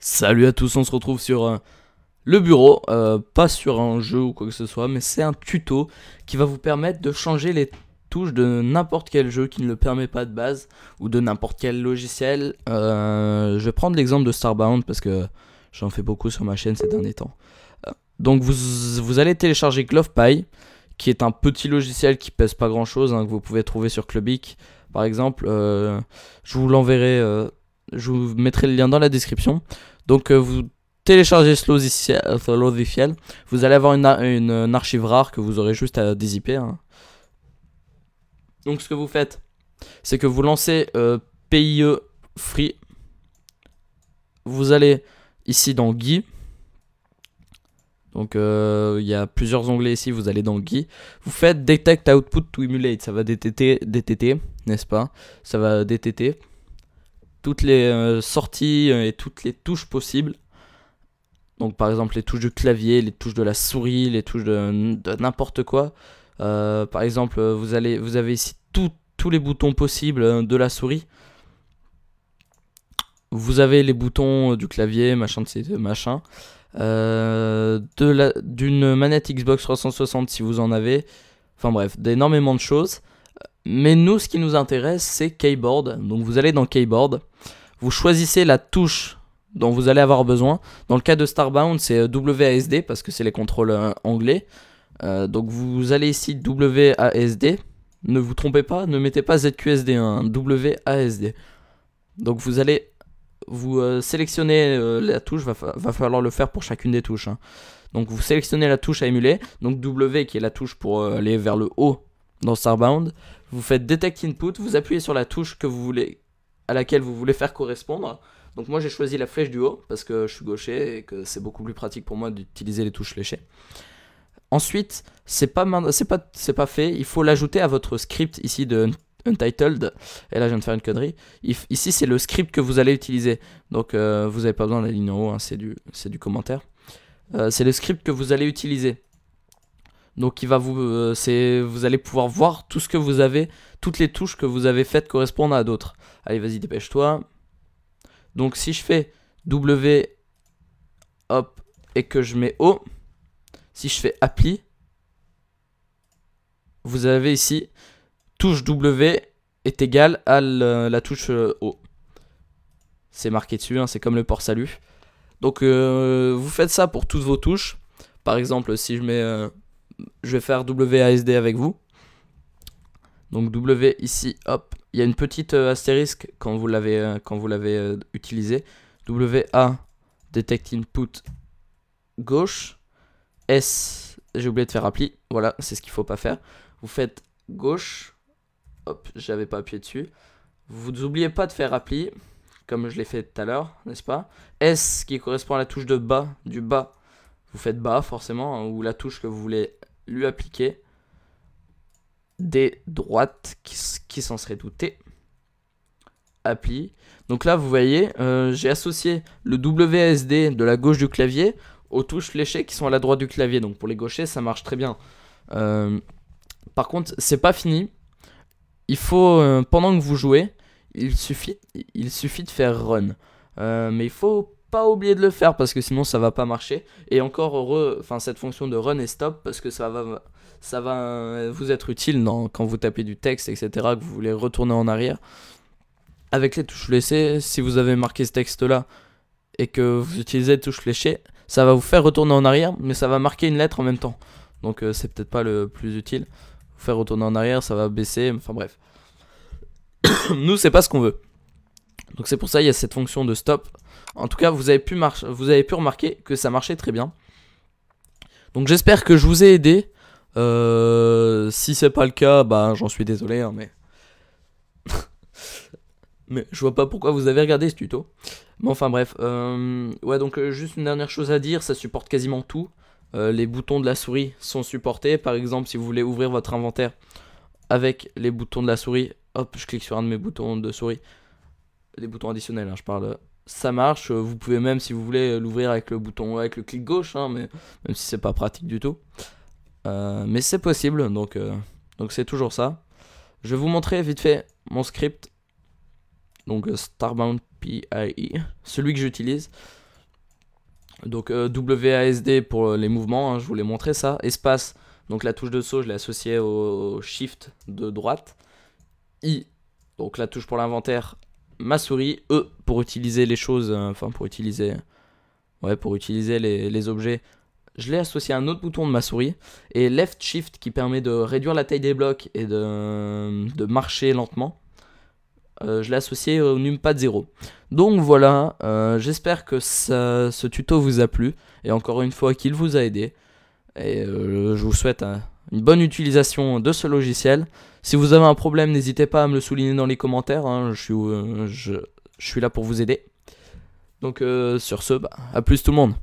Salut à tous, on se retrouve sur euh, le bureau, euh, pas sur un jeu ou quoi que ce soit, mais c'est un tuto qui va vous permettre de changer les touches de n'importe quel jeu qui ne le permet pas de base ou de n'importe quel logiciel. Euh, je vais prendre l'exemple de Starbound parce que j'en fais beaucoup sur ma chaîne ces derniers temps. Donc vous, allez télécharger GlovePy qui est un petit logiciel qui pèse pas grand chose, hein, que vous pouvez trouver sur Clubic par exemple. je vous l'enverrai je vous mettrai le lien dans la description. Donc euh, vous téléchargez ce logiciel. Vous allez avoir une, archive rare que vous aurez juste à dézipper. Hein. Donc ce que vous faites, c'est que vous lancez euh, PIE Free. Vous allez ici dans Guy. Donc euh, il y a plusieurs onglets ici, vous allez dans Guy. Vous faites Detect Output to Emulate, ça va DTT, DTT n'est-ce pas Ça va DTT toutes les euh, sorties euh, et toutes les touches possibles. Donc par exemple les touches du clavier, les touches de la souris, les touches de, n'importe quoi. Euh, par exemple, vous, allez, vous avez ici tous les boutons possibles de la souris. Vous avez les boutons du clavier, machin de ces machins. d'une manette Xbox 360 si vous en avez. Enfin bref, d'énormément de choses. Mais nous, ce qui nous intéresse, c'est Keyboard. Donc vous allez dans Keyboard, vous choisissez la touche dont vous allez avoir besoin. Dans le cas de Starbound, c'est euh, WASD parce que c'est les contrôles euh, anglais. Euh, donc vous allez ici WASD. Ne vous trompez pas, ne mettez pas ZQSD, hein, WASD. Donc vous allez vous sélectionnez la touche, va, va, falloir le faire pour chacune des touches. Hein. Donc vous sélectionnez la touche à émuler, donc W qui est la touche pour aller vers le haut dans Starbound, vous faites Detect Input, vous appuyez sur la touche que vous voulez, à laquelle vous voulez faire correspondre. Donc moi j'ai choisi la flèche du haut parce que je suis gaucher et que c'est beaucoup plus pratique pour moi d'utiliser les touches fléchées. Ensuite, c'est pas, pas, pas fait, il faut l'ajouter à votre script ici de Untitled. Et là je viens de faire une connerie. Ici c'est le script que vous allez utiliser. Donc euh, vous n'avez pas besoin de la ligne en haut, c'est du, du, commentaire. Euh, c'est le script que vous allez utiliser. Donc il va vous, euh, vous allez pouvoir voir tout ce que vous avez, toutes les touches que vous avez faites correspondre à d'autres. Allez, vas-y, dépêche-toi. Donc si je fais W, hop, et que je mets O, si je fais appli, vous avez ici touche W est égale à la, touche euh, O. C'est marqué dessus, hein, c'est comme le port salut. Donc euh, vous faites ça pour toutes vos touches. Par exemple, si je mets je vais faire WASD avec vous. Donc W ici, hop, il y a une petite euh, astérisque quand vous l'avez euh, euh, utilisé. WA detect input gauche S j'ai oublié de faire appli. Voilà, c'est ce qu'il faut pas faire. Vous faites gauche. Hop, j'avais pas appuyé dessus. Vous n'oubliez pas de faire appli comme je l'ai fait tout à l'heure, n'est-ce pas S qui correspond à la touche de bas, du bas. Vous faites bas forcément hein, ou la touche que vous voulez lui appliquer des droites qui, s'en seraient doutées. Appli. Donc là, vous voyez, euh, j'ai associé le WSD de la gauche du clavier aux touches fléchées qui sont à la droite du clavier. Donc pour les gauchers, ça marche très bien. Euh, par contre, c'est pas fini. Il faut, euh, pendant que vous jouez, il suffit, il suffit de faire run. mais il faut pas oublier de le faire parce que sinon ça va pas marcher. Et encore heureux, enfin cette fonction de run et stop parce que ça va, ça va euh, vous être utile quand vous tapez du texte, etc. Que vous voulez retourner en arrière. Avec les touches fléchées, si vous avez marqué ce texte-là et que vous utilisez les touches fléchées, ça va vous faire retourner en arrière, mais ça va marquer une lettre en même temps. Donc euh, c'est peut-être pas le plus utile. Vous faire retourner en arrière, ça va baisser. Enfin bref. Nous, c'est pas ce qu'on veut. Donc c'est pour ça qu'il y a cette fonction de stop. En tout cas, vous avez pu, vous avez pu remarquer que ça marchait très bien. Donc j'espère que je vous ai aidé. Euh, si c'est pas le cas, bah j'en suis désolé, hein, mais... mais je vois pas pourquoi vous avez regardé ce tuto. Mais enfin bref, euh, ouais donc euh, juste une dernière chose à dire, ça supporte quasiment tout. les boutons de la souris sont supportés, par exemple si vous voulez ouvrir votre inventaire avec les boutons de la souris, hop je clique sur un de mes boutons de souris, des boutons additionnels, hein, je parle. Ça marche, euh, vous pouvez même si vous voulez l'ouvrir avec le bouton, avec le clic gauche, hein, mais même si c'est pas pratique du tout. Euh, mais c'est possible, donc euh, donc c'est toujours ça. Je vais vous montrer vite fait mon script, donc Starbound PIE, celui que j'utilise. Donc WASD pour les mouvements, hein, je vous l'ai montré ça. Espace, donc la touche de saut, je l'ai associé au Shift de droite. I, donc la touche pour l'inventaire ma souris, E pour utiliser les choses, euh, enfin pour utiliser, ouais, pour utiliser les, objets. Je l'ai associé à un autre bouton de ma souris et Left Shift qui permet de réduire la taille des blocs et de, marcher lentement. Euh, je l'ai associé au numpad 0. Donc voilà, euh, j'espère que ce tuto vous a plu et encore une fois qu'il vous a aidé. Et je vous souhaite un, une bonne utilisation de ce logiciel. Si vous avez un problème, n'hésitez pas à me le souligner dans les commentaires. Hein. Euh, je, suis, là pour vous aider. Donc euh, sur ce, bah, à plus tout le monde.